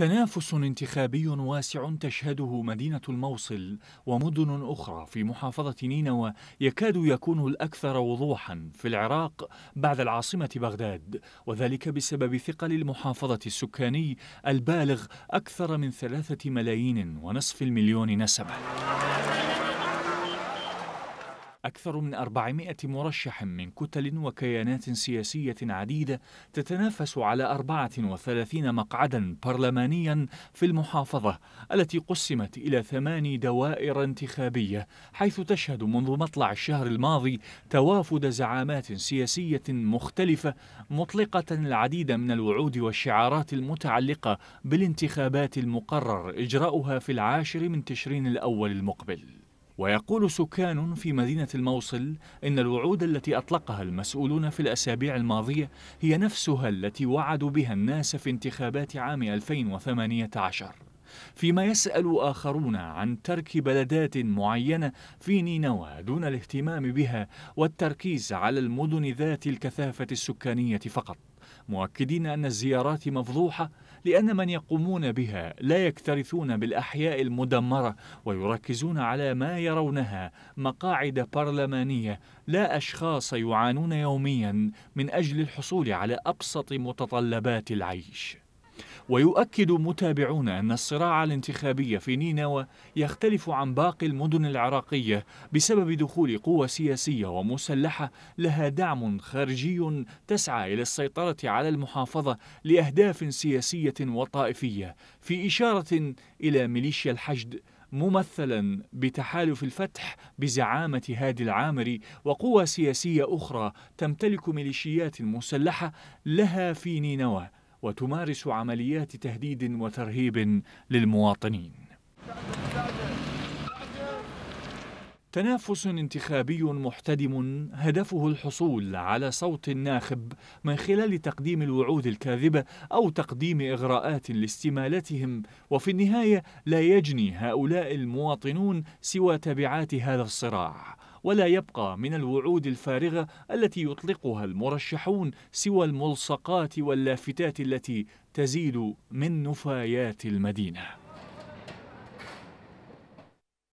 تنافس انتخابي واسع تشهده مدينة الموصل ومدن أخرى في محافظة نينوى يكاد يكون الأكثر وضوحا في العراق بعد العاصمة بغداد وذلك بسبب ثقل المحافظة السكاني البالغ أكثر من ثلاثة ملايين ونصف المليون نسمة أكثر من 400 مرشح من كتل وكيانات سياسية عديدة تتنافس على 34 مقعدا برلمانيا في المحافظة التي قسمت إلى ثماني دوائر انتخابية حيث تشهد منذ مطلع الشهر الماضي توافد زعامات سياسية مختلفة مطلقة العديد من الوعود والشعارات المتعلقة بالانتخابات المقرر إجراؤها في العاشر من تشرين الأول المقبل ويقول سكان في مدينة الموصل إن الوعود التي أطلقها المسؤولون في الأسابيع الماضية هي نفسها التي وعدوا بها الناس في انتخابات عام 2018 فيما يسأل آخرون عن ترك بلدات معينة في نينوى دون الاهتمام بها والتركيز على المدن ذات الكثافة السكانية فقط مؤكدين أن الزيارات مفضوحة لأن من يقومون بها لا يكترثون بالأحياء المدمرة ويركزون على ما يرونها مقاعد برلمانية لا أشخاص يعانون يوميا من أجل الحصول على أبسط متطلبات العيش ويؤكد متابعون أن الصراع الانتخابي في نينوى يختلف عن باقي المدن العراقية بسبب دخول قوى سياسية ومسلحة لها دعم خارجي تسعى إلى السيطرة على المحافظة لأهداف سياسية وطائفية في إشارة إلى ميليشيا الحشد ممثلا بتحالف الفتح بزعامة هادي العامري وقوى سياسية أخرى تمتلك ميليشيات مسلحة لها في نينوى وتمارس عمليات تهديد وترهيب للمواطنين تنافس انتخابي محتدم هدفه الحصول على صوت الناخب من خلال تقديم الوعود الكاذبة أو تقديم إغراءات لاستمالتهم وفي النهاية لا يجني هؤلاء المواطنون سوى تبعات هذا الصراع ولا يبقى من الوعود الفارغة التي يطلقها المرشحون سوى الملصقات واللافتات التي تزيد من نفايات المدينة